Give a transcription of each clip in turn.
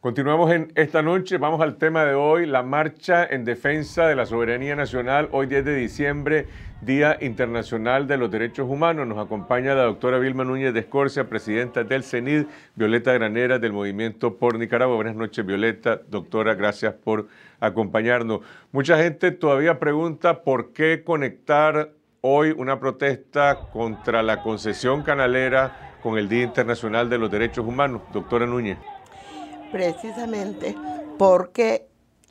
Continuamos en esta noche, vamos al tema de hoy, la marcha en defensa de la soberanía nacional, hoy 10 de diciembre, Día Internacional de los Derechos Humanos. Nos acompaña la doctora Vilma Núñez de Escorcia, presidenta del CENID, Violeta Granera del Movimiento por Nicaragua. Buenas noches, Violeta. Doctora, gracias por acompañarnos. Mucha gente todavía pregunta por qué conectar hoy una protesta contra la concesión canalera con el Día Internacional de los Derechos Humanos. Doctora Núñez precisamente porque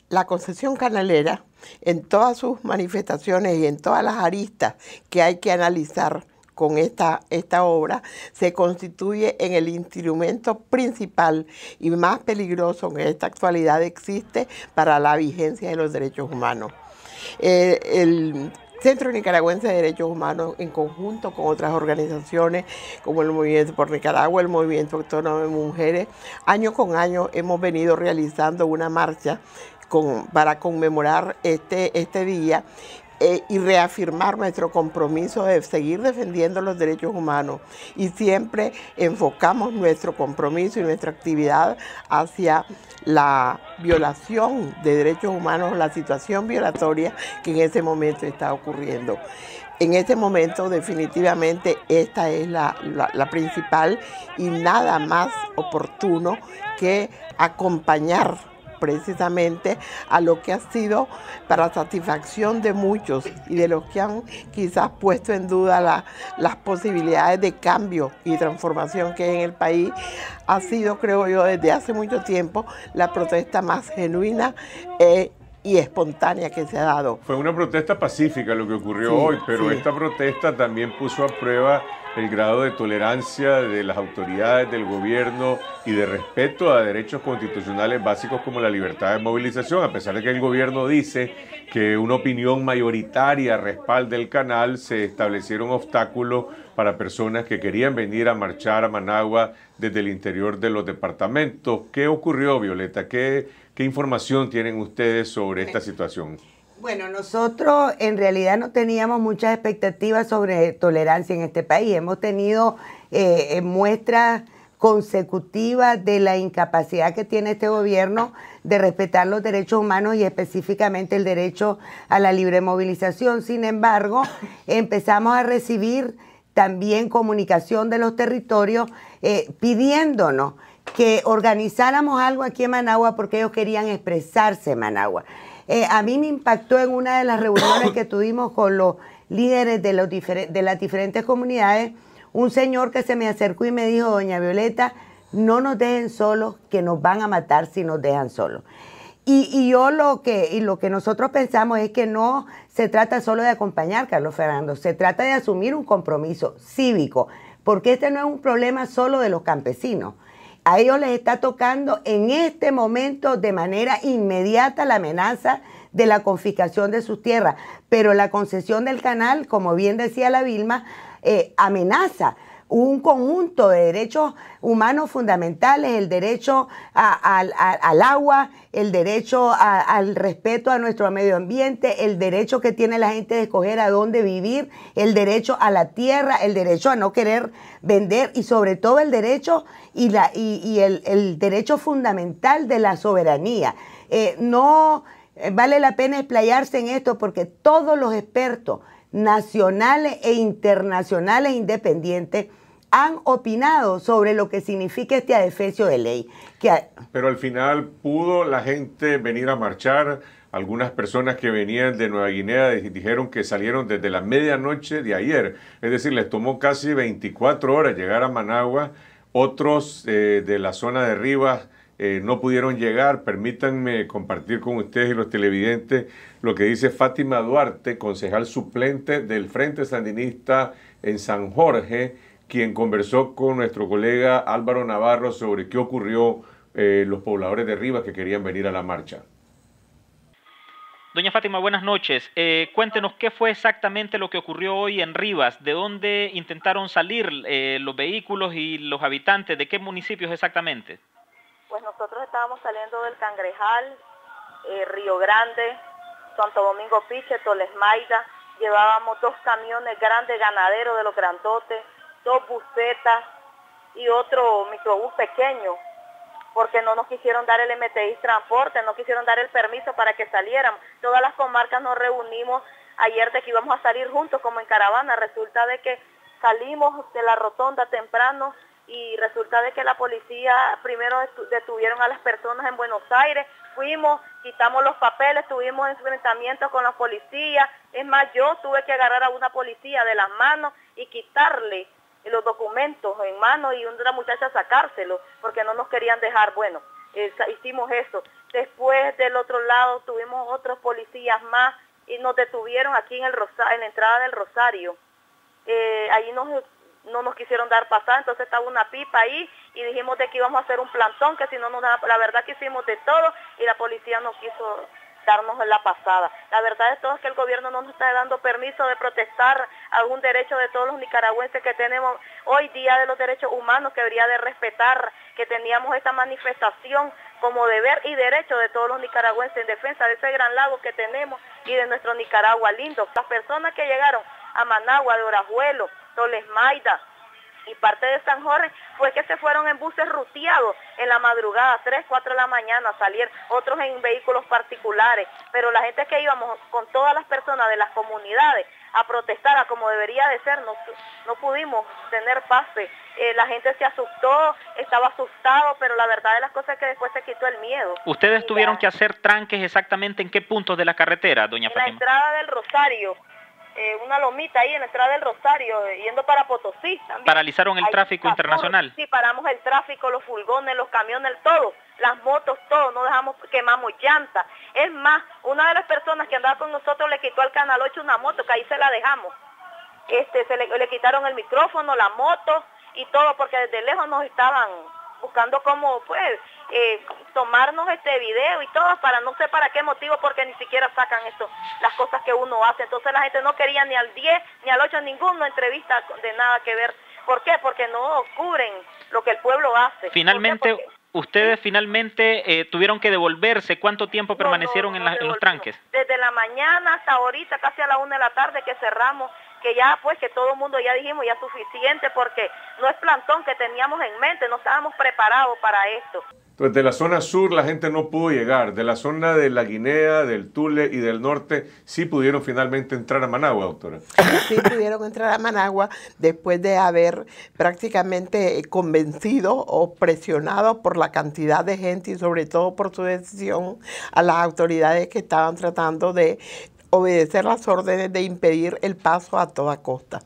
la concesión canalera, en todas sus manifestaciones y en todas las aristas que hay que analizar con esta, esta obra, se constituye en el instrumento principal y más peligroso que en esta actualidad existe para la vigencia de los derechos humanos. Eh, el Centro Nicaragüense de Derechos Humanos, en conjunto con otras organizaciones como el Movimiento por Nicaragua, el Movimiento Autónomo de Mujeres, año con año hemos venido realizando una marcha para conmemorar este, este día eh, y reafirmar nuestro compromiso de seguir defendiendo los derechos humanos y siempre enfocamos nuestro compromiso y nuestra actividad hacia la violación de derechos humanos, la situación violatoria que en ese momento está ocurriendo. En este momento definitivamente esta es la, principal y nada más oportuno que acompañar precisamente a lo que ha sido para satisfacción de muchos y de los que han quizás puesto en duda las posibilidades de cambio y transformación que hay en el país, ha sido, creo yo, desde hace mucho tiempo la protesta más genuina. Eh, y espontánea que se ha dado. Fue una protesta pacífica lo que ocurrió hoy, pero esta protesta también puso a prueba el grado de tolerancia de las autoridades, del gobierno y de respeto a derechos constitucionales básicos como la libertad de movilización, a pesar de que el gobierno dice que una opinión mayoritaria respalda el canal, se establecieron obstáculos para personas que querían venir a marchar a Managua desde el interior de los departamentos. ¿Qué ocurrió, Violeta? ¿Qué ¿Qué información tienen ustedes sobre esta situación? Bueno, nosotros en realidad no teníamos muchas expectativas sobre tolerancia en este país. Hemos tenido eh, eh, muestras consecutivas de la incapacidad que tiene este gobierno de respetar los derechos humanos y específicamente el derecho a la libre movilización. Sin embargo, empezamos a recibir también comunicación de los territorios eh, pidiéndonos que organizáramos algo aquí en Managua porque ellos querían expresarse en Managua. Eh, a mí me impactó en una de las reuniones que tuvimos con los líderes de, los de las diferentes comunidades, un señor que se me acercó y me dijo, doña Violeta, no nos dejen solos, que nos van a matar si nos dejan solos. Y, y, yo lo que, y lo que nosotros pensamos es que no se trata solo de acompañar, Carlos Fernando, se trata de asumir un compromiso cívico, porque este no es un problema solo de los campesinos. A ellos les está tocando en este momento de manera inmediata la amenaza de la confiscación de sus tierras. Pero la concesión del canal, como bien decía la Vilma, eh, amenaza un conjunto de derechos humanos fundamentales, el derecho al agua, el derecho al respeto a nuestro medio ambiente, el derecho que tiene la gente de escoger a dónde vivir, el derecho a la tierra, el derecho a no querer vender y sobre todo el derecho y, la, y, el, derecho fundamental de la soberanía. Eh, no vale la pena explayarse en esto porque todos los expertos nacionales e internacionales independientes han opinado sobre lo que significa este adefesio de ley. Pero al final pudo la gente venir a marchar. Algunas personas que venían de Nueva Guinea dijeron que salieron desde la medianoche de ayer. Es decir, les tomó casi 24 horas llegar a Managua. Otros eh, de la zona de Rivas eh, no pudieron llegar. Permítanme compartir con ustedes y los televidentes lo que dice Fátima Duarte, concejal suplente del Frente Sandinista en San Jorge, quien conversó con nuestro colega Álvaro Navarro sobre qué ocurrió eh, los pobladores de Rivas que querían venir a la marcha. Doña Fátima, buenas noches. Eh, cuéntenos qué fue exactamente lo que ocurrió hoy en Rivas, de dónde intentaron salir los vehículos y los habitantes, de qué municipios exactamente. Pues nosotros estábamos saliendo del Cangrejal, eh, Río Grande, Santo Domingo Piche, Tolesmaida, llevábamos dos camiones grandes ganaderos de los grandotes, dos busetas y otro microbús pequeño, porque no nos quisieron dar el MTI transporte, no quisieron dar el permiso para que saliéramos. Todas las comarcas nos reunimos ayer de que íbamos a salir juntos como en caravana, resulta de que salimos de la rotonda temprano y resulta de que la policía primero detuvieron a las personas en Buenos Aires, fuimos, quitamos los papeles, tuvimos enfrentamientos con la policía, es más, yo tuve que agarrar a una policía de las manos y quitarle los documentos en mano y una muchacha sacárselo porque no nos querían dejar, bueno, hicimos eso. Después del otro lado tuvimos otros policías más y nos detuvieron aquí en, el Rosa en la entrada del Rosario. Eh, nos no nos quisieron dar pasada, entonces estaba una pipa ahí y dijimos de que íbamos a hacer un plantón, que si no nos la verdad que hicimos de todo y la policía no quiso darnos la pasada. La verdad de todo es que el gobierno no nos está dando permiso de protestar algún derecho de todos los nicaragüenses que tenemos hoy día de los derechos humanos, que debería de respetar, que teníamos esta manifestación como deber y derecho de todos los nicaragüenses en defensa de ese gran lago que tenemos y de nuestro Nicaragua lindo. Las personas que llegaron a Managua, de Orajuelo, Tolesmaida Maida y parte de San Jorge fue que se fueron en buses ruteados en la madrugada, 3, 4 de la mañana, a salir otros en vehículos particulares, pero la gente que íbamos con todas las personas de las comunidades a protestar a como debería de ser, no, pudimos tener pase. Eh, la gente se asustó, estaba asustado, pero la verdad de las cosas es que después se quitó el miedo. ¿Ustedes tuvieron que hacer tranques exactamente en qué puntos de la carretera, doña en En la entrada del Rosario, eh, una lomita ahí en la entrada del Rosario, eh, yendo para Potosí. ¿Paralizaron el tráfico internacional? Sí, paramos el tráfico, los furgones, los camiones, todo, las motos, todo, no dejamos, quemamos llantas. Es más, una de las personas que andaba con nosotros le quitó al Canal 8 una moto, que ahí se la dejamos. Este, se le quitaron el micrófono, la moto y todo, porque desde lejos nos estaban buscando cómo pues eh, tomarnos este video y todo para no sé para qué motivo porque ni siquiera sacan esto las cosas que uno hace entonces la gente no quería ni al 10 ni al 8 ninguna entrevista de nada que ver ¿por qué? porque no cubren lo que el pueblo hace finalmente ustedes finalmente eh, tuvieron que devolverse. ¿Cuánto tiempo permanecieron en, en, los tranques? Desde la mañana hasta ahorita, casi a la una de la tarde que cerramos que ya pues que todo el mundo ya dijimos ya suficiente porque no es plantón que teníamos en mente, no estábamos preparados para esto. Entonces pues, de la zona sur la gente no pudo llegar, de la zona de la Guinea, del Tule y del norte sí pudieron finalmente entrar a Managua, doctora. Sí pudieron entrar a Managua después de haber prácticamente eh, convencido o presionado por la cantidad de gente y sobre todo por su decisión a las autoridades que estaban tratando de obedecer las órdenes de impedir el paso a toda costa.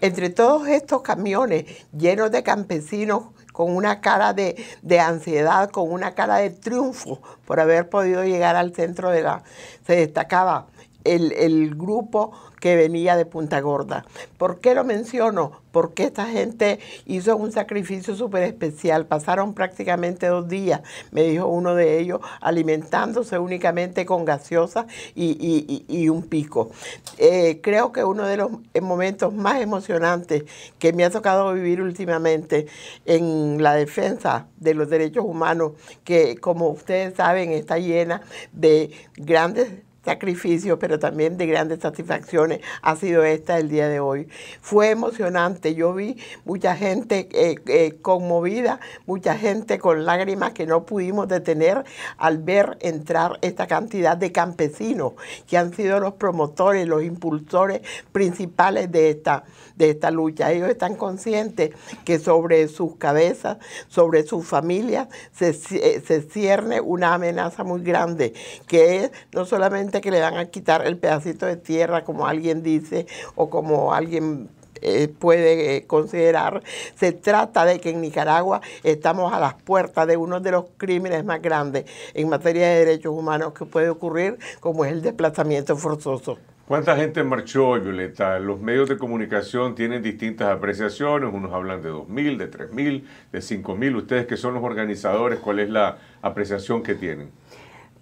Entre todos estos camiones llenos de campesinos con una cara de, ansiedad, con una cara de triunfo por haber podido llegar al centro de la... se destacaba el, grupo que venía de Punta Gorda. ¿Por qué lo menciono? Porque esta gente hizo un sacrificio súper especial. Pasaron prácticamente dos días, me dijo uno de ellos, alimentándose únicamente con gaseosa y, un pico. Eh, creo que uno de los momentos más emocionantes que me ha tocado vivir últimamente en la defensa de los derechos humanos, que como ustedes saben está llena de grandes sacrificio pero también de grandes satisfacciones ha sido esta el día de hoy. Fue emocionante, yo vi mucha gente eh, eh, conmovida, mucha gente con lágrimas que no pudimos detener al ver entrar esta cantidad de campesinos que han sido los promotores, los impulsores principales de esta, de esta lucha. Ellos están conscientes que sobre sus cabezas, sobre sus familias, se, eh, se cierne una amenaza muy grande, que es no solamente que le van a quitar el pedacito de tierra, como alguien dice, o como alguien eh, puede eh, considerar. Se trata de que en Nicaragua estamos a las puertas de uno de los crímenes más grandes en materia de derechos humanos que puede ocurrir, como es el desplazamiento forzoso. ¿Cuánta gente marchó Violeta? Los medios de comunicación tienen distintas apreciaciones, unos hablan de 2.000, de 3.000, de 5.000. Ustedes que son los organizadores, ¿cuál es la apreciación que tienen?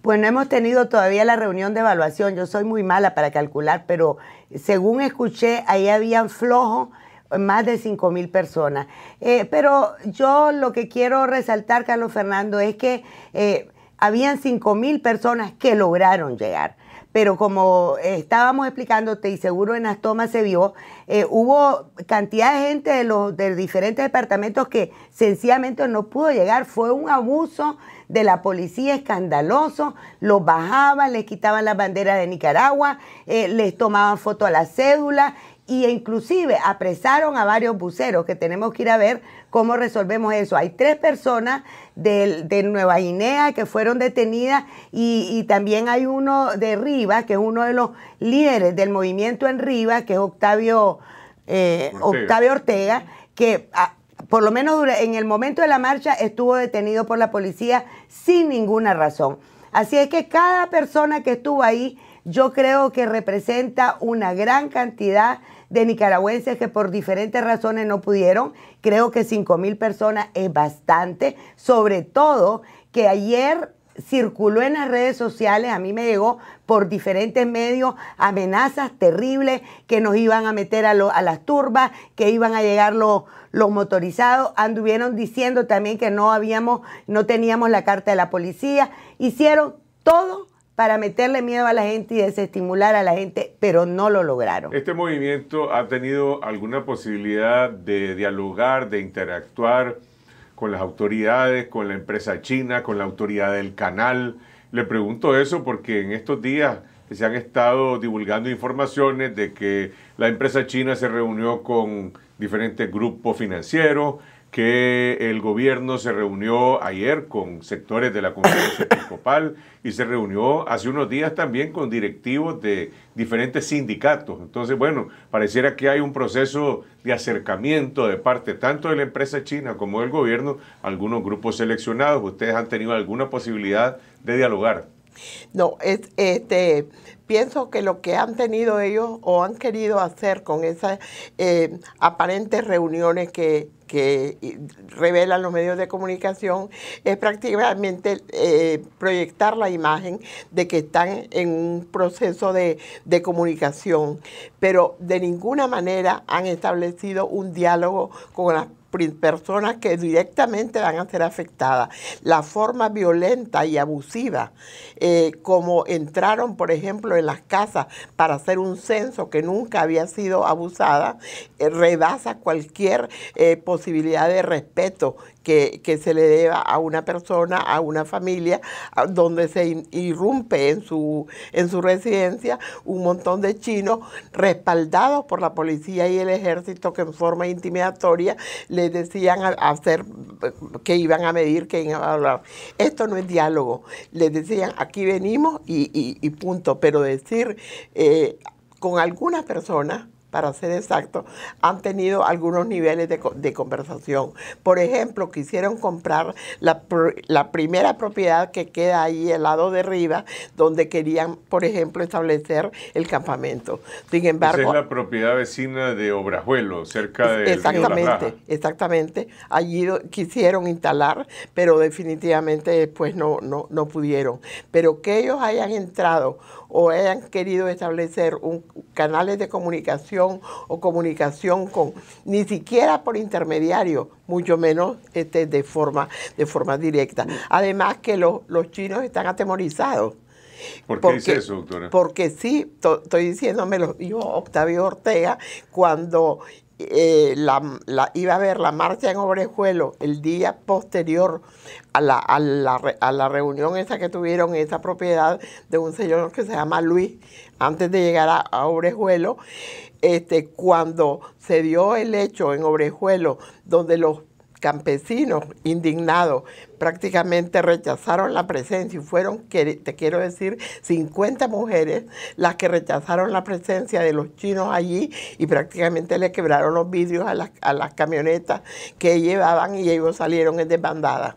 Pues no hemos tenido todavía la reunión de evaluación. Yo soy muy mala para calcular, pero según escuché, ahí habían flojo más de 5 mil personas. Eh, pero yo lo que quiero resaltar, Carlos Fernando, es que eh, habían 5 mil personas que lograron llegar. Pero como estábamos explicándote y seguro en las tomas se vio, eh, hubo cantidad de gente de los de diferentes departamentos que sencillamente no pudo llegar. Fue un abuso de la policía, escandaloso, los bajaban, les quitaban las banderas de Nicaragua, eh, les tomaban foto a la cédula y e inclusive apresaron a varios buceros que tenemos que ir a ver cómo resolvemos eso. Hay tres personas de, Nueva Guinea que fueron detenidas y, también hay uno de Rivas, que es uno de los líderes del movimiento en Rivas, que es Octavio, eh, Ortega. Octavio Ortega, que ah, por lo menos en el momento de la marcha estuvo detenido por la policía sin ninguna razón. Así es que cada persona que estuvo ahí, yo creo que representa una gran cantidad de nicaragüenses que por diferentes razones no pudieron. Creo que 5 mil personas es bastante, sobre todo que ayer circuló en las redes sociales, a mí me llegó por diferentes medios amenazas terribles que nos iban a meter a, lo, a las turbas, que iban a llegar los, los motorizados, anduvieron diciendo también que no habíamos, no teníamos la carta de la policía, hicieron todo para meterle miedo a la gente y desestimular a la gente, pero no lo lograron. ¿Este movimiento ha tenido alguna posibilidad de dialogar, de interactuar? con las autoridades, con la empresa china, con la autoridad del canal. Le pregunto eso porque en estos días se han estado divulgando informaciones de que la empresa china se reunió con diferentes grupos financieros, que el gobierno se reunió ayer con sectores de la conferencia episcopal y se reunió hace unos días también con directivos de diferentes sindicatos. Entonces, bueno, pareciera que hay un proceso de acercamiento de parte tanto de la empresa china como del gobierno algunos grupos seleccionados. ¿Ustedes han tenido alguna posibilidad de dialogar? No, este, pienso que lo que han tenido ellos o han querido hacer con esas eh, aparentes reuniones que, que revelan los medios de comunicación es prácticamente eh, proyectar la imagen de que están en un proceso de, de comunicación, pero de ninguna manera han establecido un diálogo con las personas que directamente van a ser afectadas. La forma violenta y abusiva, eh, como entraron, por ejemplo, en las casas para hacer un censo que nunca había sido abusada, eh, rebasa cualquier eh, posibilidad de respeto que, se le deba a una persona, a una familia, donde se irrumpe en su, en su residencia un montón de chinos respaldados por la policía y el ejército que en forma intimidatoria les decían hacer, que iban a medir, que iban a hablar. Esto no es diálogo. Les decían, aquí venimos y, y, punto. Pero decir eh, con algunas personas para ser exacto, han tenido algunos niveles de, de conversación. Por ejemplo, quisieron comprar la, la, primera propiedad que queda ahí al lado de arriba, donde querían, por ejemplo, establecer el campamento. Sin embargo... Esa es la propiedad vecina de Obrajuelo, cerca de... Exactamente, exactamente. Allí quisieron instalar, pero definitivamente después no, no, no pudieron. Pero que ellos hayan entrado o hayan querido establecer un, canales de comunicación o comunicación con, ni siquiera por intermediario, mucho menos este, de, forma, de forma directa. Además que los chinos están atemorizados. ¿Por qué porque, dice eso, doctora? Porque sí, estoy diciéndome, lo dijo Octavio Ortega cuando eh, la, iba a haber la marcha en Obrejuelo el día posterior a la, a la, reunión esa que tuvieron en esa propiedad de un señor que se llama Luis, antes de llegar a, a Obrejuelo, este, cuando se dio el hecho en Obrejuelo, donde los campesinos indignados prácticamente rechazaron la presencia y fueron, te quiero decir, 50 mujeres las que rechazaron la presencia de los chinos allí y prácticamente le quebraron los vidrios a las, camionetas que llevaban y ellos salieron en desbandada.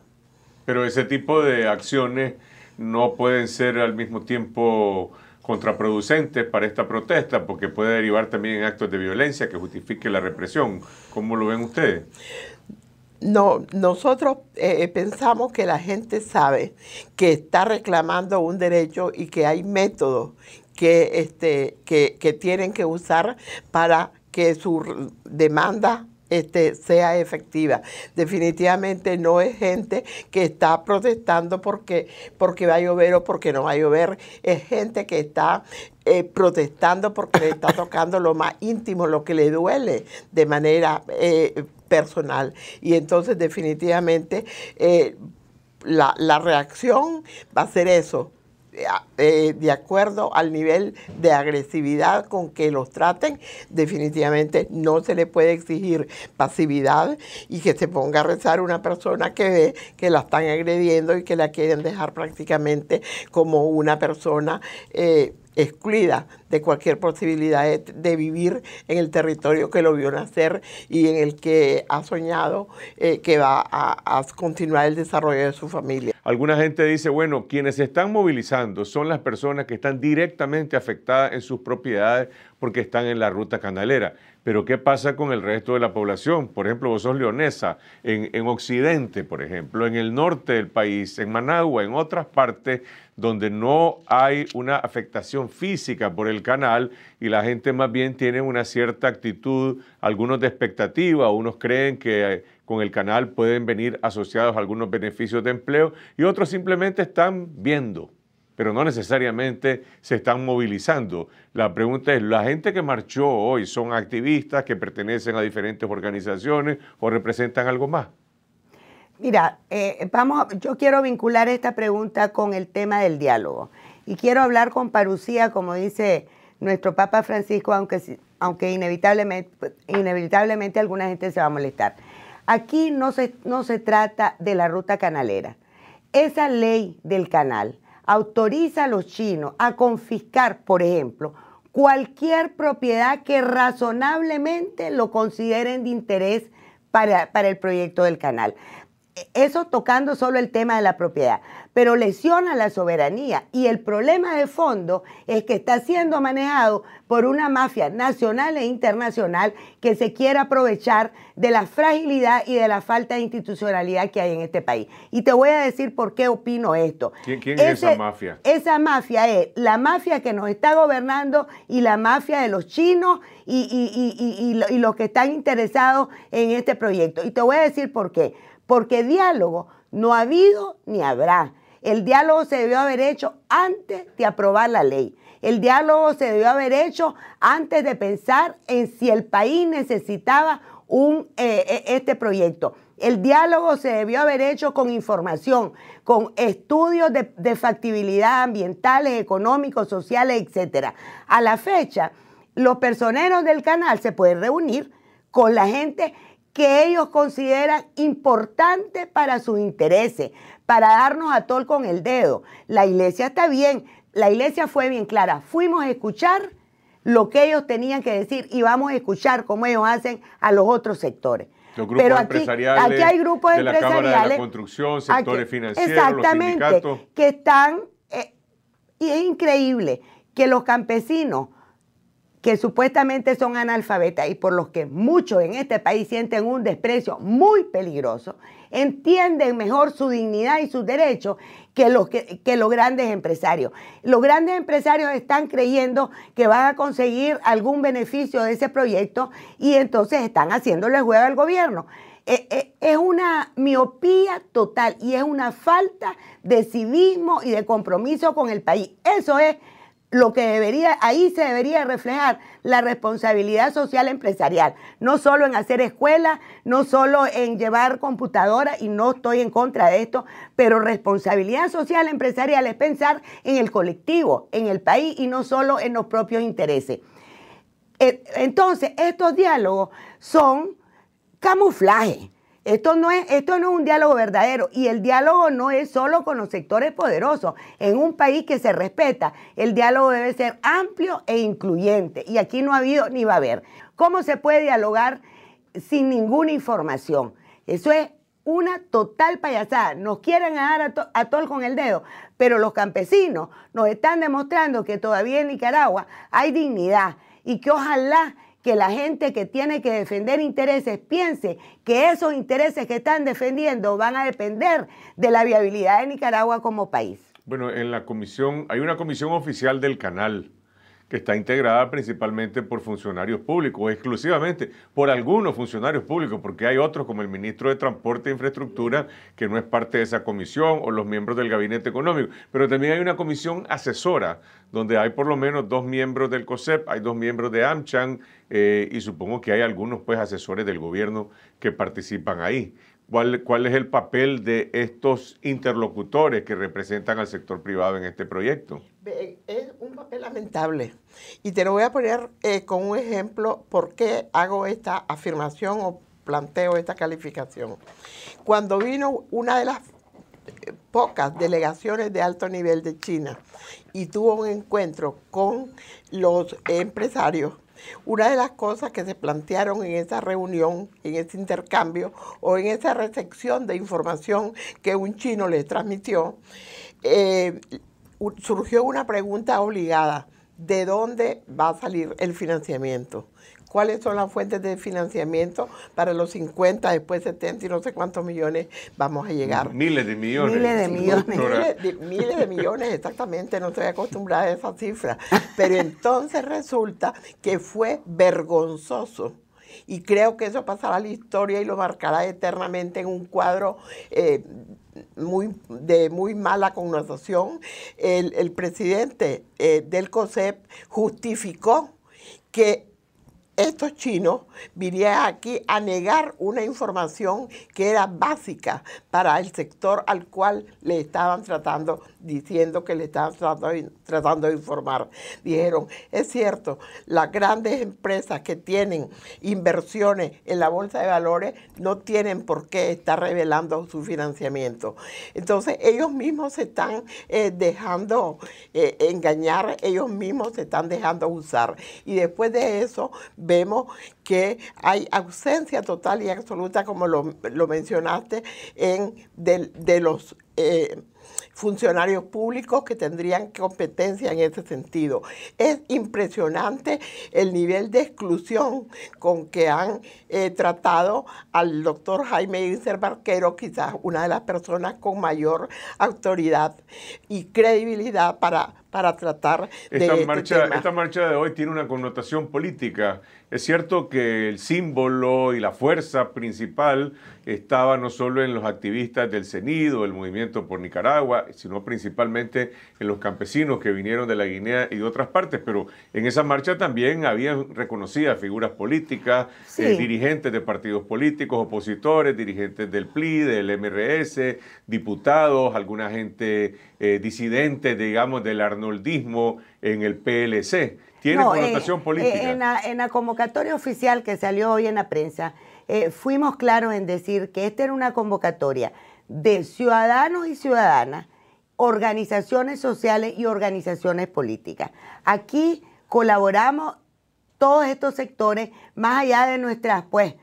Pero ese tipo de acciones no pueden ser al mismo tiempo contraproducentes para esta protesta porque puede derivar también en actos de violencia que justifique la represión. ¿Cómo lo ven ustedes? No, nosotros eh, eh, pensamos que la gente sabe que está reclamando un derecho y que hay métodos que, este, que, tienen que usar para que su demanda este, sea efectiva. Definitivamente no es gente que está protestando porque, porque va a llover o porque no va a llover, es gente que está eh, protestando porque le está tocando lo más íntimo, lo que le duele de manera eh, personal. Y entonces definitivamente eh, la, reacción va a ser eso, de acuerdo al nivel de agresividad con que los traten, definitivamente no se le puede exigir pasividad y que se ponga a rezar una persona que ve que la están agrediendo y que la quieren dejar prácticamente como una persona excluida de cualquier posibilidad de, vivir en el territorio que lo vio nacer y en el que ha soñado eh, que va a, continuar el desarrollo de su familia. Alguna gente dice, bueno, quienes se están movilizando son las personas que están directamente afectadas en sus propiedades porque están en la ruta canalera. Pero ¿qué pasa con el resto de la población? Por ejemplo, vos sos leonesa, en, en Occidente, por ejemplo, en el norte del país, en Managua, en otras partes, donde no hay una afectación física por el canal y la gente más bien tiene una cierta actitud, algunos de expectativa, unos creen que eh, con el canal pueden venir asociados algunos beneficios de empleo y otros simplemente están viendo, pero no necesariamente se están movilizando. La pregunta es, ¿la gente que marchó hoy son activistas que pertenecen a diferentes organizaciones o representan algo más? Mira, eh, vamos, yo quiero vincular esta pregunta con el tema del diálogo. Y quiero hablar con parucía, como dice nuestro Papa Francisco, aunque, aunque inevitablemente, inevitablemente alguna gente se va a molestar. Aquí no se, no se trata de la ruta canalera. Esa ley del canal autoriza a los chinos a confiscar, por ejemplo, cualquier propiedad que razonablemente lo consideren de interés para, para el proyecto del canal eso tocando solo el tema de la propiedad, pero lesiona la soberanía y el problema de fondo es que está siendo manejado por una mafia nacional e internacional que se quiere aprovechar de la fragilidad y de la falta de institucionalidad que hay en este país. Y te voy a decir por qué opino esto. ¿Quién, es esa mafia? Esa mafia es la mafia que nos está gobernando y la mafia de los chinos y los que están interesados en este proyecto. Y te voy a decir por qué porque diálogo no ha habido ni habrá. El diálogo se debió haber hecho antes de aprobar la ley. El diálogo se debió haber hecho antes de pensar en si el país necesitaba eh, eh, este proyecto. El diálogo se debió haber hecho con información, con estudios de, de factibilidad ambientales, económicos, sociales, etc. A la fecha, los personeros del canal se pueden reunir con la gente que ellos consideran importante para sus intereses, para darnos a tol con el dedo. La iglesia está bien, la iglesia fue bien clara. Fuimos a escuchar lo que ellos tenían que decir y vamos a escuchar cómo ellos hacen a los otros sectores. Pero aquí, hay grupos empresariales. La de construcción, sectores financieros, exactamente, los sindicatos. que están. Eh, y es increíble que los campesinos que supuestamente son analfabetas y por los que muchos en este país sienten un desprecio muy peligroso, entienden mejor su dignidad y sus derechos que los, que, los grandes empresarios. Los grandes empresarios están creyendo que van a conseguir algún beneficio de ese proyecto y entonces están haciéndole juego al gobierno. Eh, eh, es una miopía total y es una falta de civismo y de compromiso con el país. Eso es lo que debería, ahí se debería reflejar la responsabilidad social empresarial, no solo en hacer escuelas, no solo en llevar computadoras, y no estoy en contra de esto, pero responsabilidad social empresarial es pensar en el colectivo, en el país y no solo en los propios intereses. Eh, entonces, estos diálogos son camuflaje esto no, es, esto no un diálogo verdadero y el diálogo no es solo con los sectores poderosos. En un país que se respeta, el diálogo debe ser amplio e incluyente y aquí no ha habido ni va a haber. ¿Cómo se puede dialogar sin ninguna información? Eso es una total payasada. Nos quieren dar a, todo a con el dedo, pero los campesinos nos están demostrando que todavía en Nicaragua hay dignidad y que ojalá que la gente que tiene que defender intereses piense que esos intereses que están defendiendo van a depender de la viabilidad de Nicaragua como país. Bueno, en la comisión, hay una comisión oficial del canal que está integrada principalmente por funcionarios públicos, o exclusivamente por algunos funcionarios públicos, porque hay otros como el ministro de Transporte e Infraestructura, que no es parte de esa comisión, o los miembros del Gabinete Económico. Pero también hay una comisión asesora, donde hay por lo menos dos miembros del COSEP, hay dos miembros de AMCHAN, eh, y supongo que hay algunos pues, asesores del gobierno que participan ahí cuál, es el papel de estos interlocutores que representan al sector privado en este proyecto. Es un papel lamentable. Y te lo voy a poner eh, con un ejemplo por qué hago esta afirmación o planteo esta calificación. Cuando vino una de las eh, pocas delegaciones de alto nivel de China y tuvo un encuentro con los empresarios una de las cosas que se plantearon en esa reunión, en ese intercambio o en esa recepción de información que un chino le transmitió, eh, surgió una pregunta obligada, ¿de dónde va a salir el financiamiento? cuáles son las fuentes de financiamiento para los 50, después 70 y no sé cuántos millones vamos a llegar. Miles de millones. Miles de millones. Miles de, millones, exactamente, no estoy acostumbrada a esa cifra. Pero entonces resulta que fue vergonzoso. Y creo que eso pasará a la historia y lo marcará eternamente en un cuadro eh, muy, de muy mala connotación. El, presidente eh, del COSEP justificó que estos chinos vinieron aquí a negar una información que era básica para el sector al cual le estaban tratando, diciendo que le estaban tratando, de informar. Dijeron, es cierto, las grandes empresas que tienen inversiones en la bolsa de valores no tienen por qué estar revelando su financiamiento. Entonces ellos mismos se están eh, dejando eh, engañar, ellos mismos se están dejando usar. Y después de eso vemos que hay ausencia total y absoluta, como lo, mencionaste, en, de, los... Eh, funcionarios públicos que tendrían competencia en ese sentido. Es impresionante el nivel de exclusión con que han eh, tratado al doctor Jaime Ircer Barquero, quizás una de las personas con mayor autoridad y credibilidad para para tratar de esta marcha, Esta marcha de hoy tiene una connotación política. Es cierto que el símbolo y la fuerza principal estaba no solo en los activistas del CENIDO, el movimiento por Nicaragua, sino principalmente en los campesinos que vinieron de la Guinea y de otras partes, pero en esa marcha también habían reconocidas figuras políticas, eh, dirigentes de partidos políticos, opositores, dirigentes del PLI, del MRS, diputados, alguna gente eh, disidente, digamos, del Arno en el PLC. ¿Tiene connotación eh, política? Eh, en, la, convocatoria oficial que salió hoy en la prensa, eh, fuimos claros en decir que esta era una convocatoria de ciudadanos y ciudadanas, organizaciones sociales y organizaciones políticas. Aquí colaboramos todos estos sectores, más allá de nuestras, pues,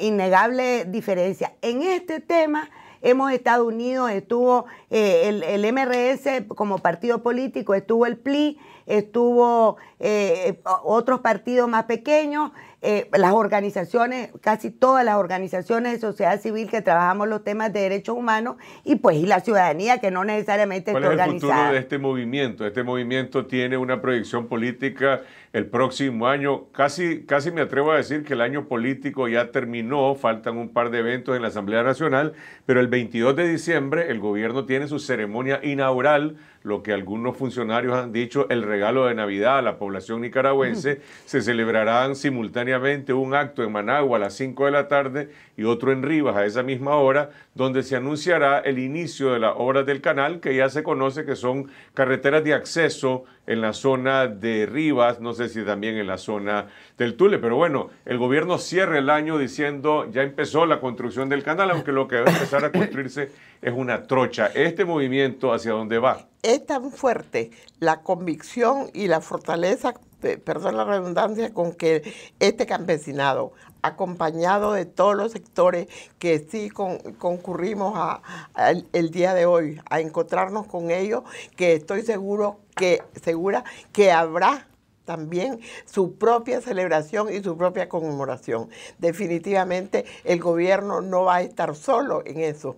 innegables diferencias. En este tema hemos estado unidos, estuvo eh, el, MRS como partido político, estuvo el PLI, estuvo eh, otros partidos más pequeños, eh, las organizaciones, casi todas las organizaciones de sociedad civil que trabajamos los temas de derechos humanos y pues y la ciudadanía que no necesariamente ¿Cuál es el futuro de este movimiento? Este movimiento tiene una proyección política el próximo año. Casi, casi me atrevo a decir que el año político ya terminó, faltan un par de eventos en la Asamblea Nacional, pero el 22 de diciembre el gobierno tiene su ceremonia inaugural lo que algunos funcionarios han dicho, el regalo de Navidad a la población nicaragüense, se celebrarán simultáneamente un acto en Managua a las 5 de la tarde y otro en Rivas a esa misma hora, donde se anunciará el inicio de las obras del canal, que ya se conoce que son carreteras de acceso en la zona de Rivas, no sé si también en la zona del Tule, pero bueno, el gobierno cierra el año diciendo ya empezó la construcción del canal, aunque lo que va a empezar a construirse es una trocha. ¿Este movimiento hacia dónde va? Es tan fuerte la convicción y la fortaleza eh, perdón la redundancia, con que este campesinado acompañado de todos los sectores que sí concurrimos a, el, el, día de hoy, a encontrarnos con ellos, que estoy seguro que, segura que habrá también su propia celebración y su propia conmemoración. Definitivamente el gobierno no va a estar solo en eso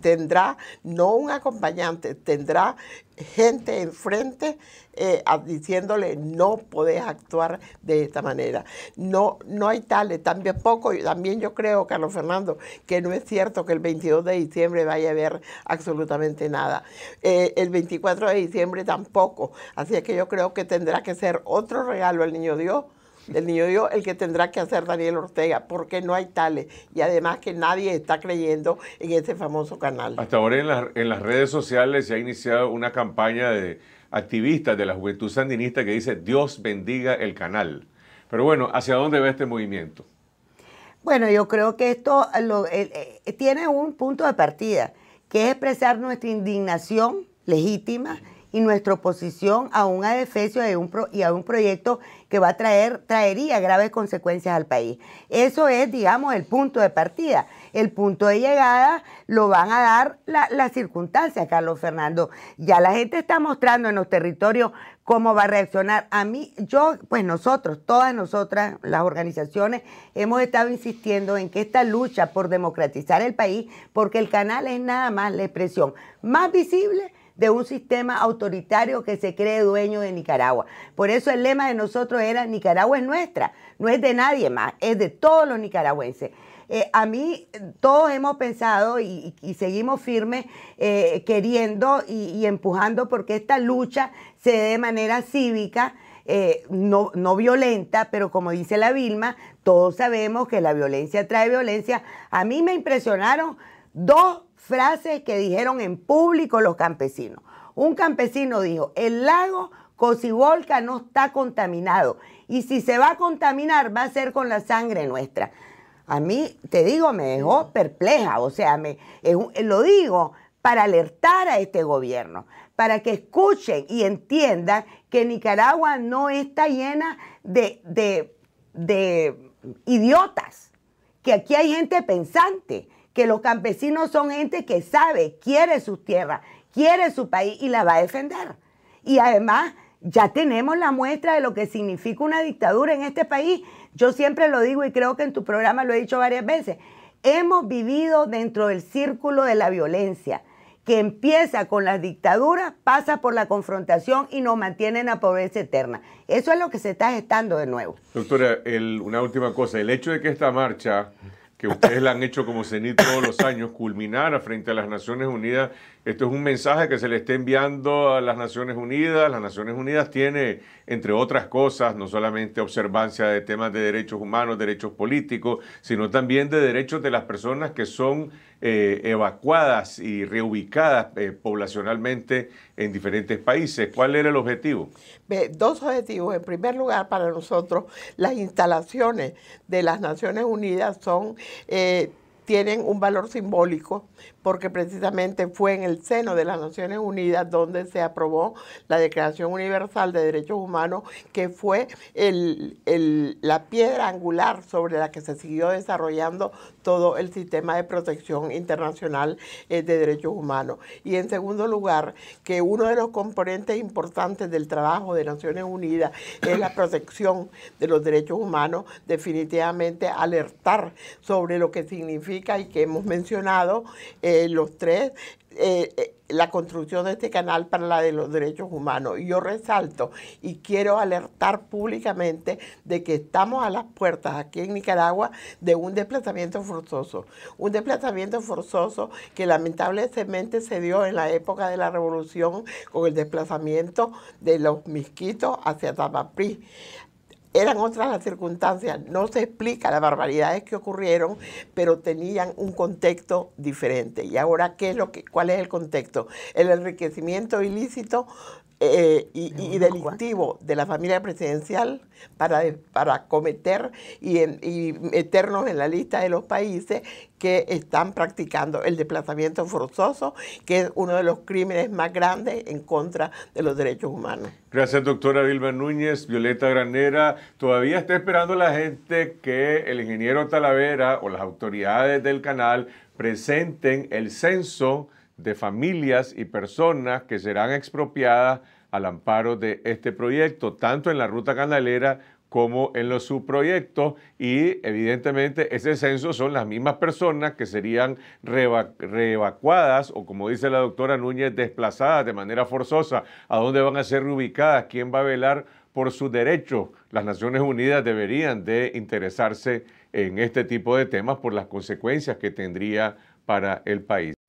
tendrá no un acompañante, tendrá gente enfrente eh, diciéndole no podés actuar de esta manera. No, no hay tales, también poco, también yo creo, Carlos Fernando, que no es cierto que el 22 de diciembre vaya a haber absolutamente nada. Eh, el 24 de diciembre tampoco, así que yo creo que tendrá que ser otro regalo al niño Dios del niño Dios el que tendrá que hacer Daniel Ortega, porque no hay tales. Y además que nadie está creyendo en ese famoso canal. Hasta ahora en, las redes sociales se ha iniciado una campaña de activistas de la juventud sandinista que dice Dios bendiga el canal. Pero bueno, ¿hacia dónde va este movimiento? Bueno, yo creo que esto eh, eh, tiene un punto de partida, que es expresar nuestra indignación legítima y nuestra oposición a un adefesio y, un y a un proyecto que va a traer, traería graves consecuencias al país. Eso es, digamos, el punto de partida. El punto de llegada lo van a dar las circunstancias, Carlos Fernando. Ya la gente está mostrando en los territorios cómo va a reaccionar. A mí, yo, pues nosotros, todas nosotras, las organizaciones, hemos estado insistiendo en que esta lucha por democratizar el país, porque el canal es nada más la expresión más visible de un sistema autoritario que se cree dueño de Nicaragua. Por eso el lema de nosotros era Nicaragua es nuestra, no es de nadie más, es de todos los nicaragüenses. Eh, a mí todos hemos pensado y, seguimos firmes eh, queriendo y, empujando porque esta lucha se dé de manera cívica. Eh, no, no violenta, pero como dice la Vilma, todos sabemos que la violencia trae violencia. A mí me impresionaron dos frases que dijeron en público los campesinos. Un campesino dijo, el lago Cocibolca no está contaminado y si se va a contaminar va a ser con la sangre nuestra. A mí, te digo, me dejó perpleja, o sea, me, lo digo para alertar a este gobierno, para que escuchen y entiendan que Nicaragua no está llena de idiotas, que aquí hay gente pensante, que los campesinos son gente que sabe, quiere sus tierras, quiere su país y la va a defender. Y además, ya tenemos la muestra de lo que significa una dictadura en este país. Yo siempre lo digo y creo que en tu programa lo he dicho varias veces. Hemos vivido dentro del círculo de la violencia, que empieza con las dictaduras, pasa por la confrontación y nos mantiene en la pobreza eterna. Eso es lo que se está gestando de nuevo. Doctora, una última cosa. El hecho de que esta marcha que ustedes la han hecho como cenit todos los años, culminara frente a las Naciones Unidas esto es un mensaje que se le está enviando a las Naciones Unidas. Las Naciones Unidas tiene, entre otras cosas, no solamente observancia de temas de derechos humanos, derechos políticos, sino también de derechos de las personas que son eh, evacuadas y reubicadas eh, poblacionalmente en diferentes países. ¿Cuál era el objetivo? Dos objetivos. En primer lugar, para nosotros, las instalaciones de las Naciones Unidas son... Eh, tienen un valor simbólico porque precisamente fue en el seno de las Naciones Unidas donde se aprobó la Declaración Universal de Derechos Humanos, que fue la piedra angular sobre la que se siguió desarrollando todo el sistema de protección internacional eh, de derechos humanos. Y en segundo lugar, que uno de los componentes importantes del trabajo de Naciones Unidas es la protección de los derechos humanos, definitivamente alertar sobre lo que significa y que hemos mencionado eh, los tres, eh, eh, la construcción de este canal para la de los derechos humanos. yo resalto y quiero alertar públicamente de que estamos a las puertas aquí en Nicaragua de un desplazamiento forzoso. Un desplazamiento forzoso que lamentablemente se dio en la época de la revolución con el desplazamiento de los misquitos hacia Tapapri. Eran otras las circunstancias, no se explica las barbaridades que ocurrieron, pero tenían un contexto diferente. ¿Y ahora qué es lo que, cuál es el contexto? El enriquecimiento ilícito eh, y, delictivo de la familia presidencial para, para cometer y, y, meternos en la lista de los países que están practicando el desplazamiento forzoso, que es uno de los crímenes más grandes en contra de los derechos humanos. Gracias, doctora Vilma Núñez, Violeta Granera. Todavía está esperando la gente que el ingeniero Talavera o las autoridades del canal presenten el censo de familias y personas que serán expropiadas al amparo de este proyecto, tanto en la ruta canalera como en los subproyectos y evidentemente ese censo son las mismas personas que serían reevacuadas o como dice la doctora Núñez, desplazadas de manera forzosa, a dónde van a ser reubicadas, quién va a velar por sus derechos. Las Naciones Unidas deberían de interesarse en este tipo de temas por las consecuencias que tendría para el país.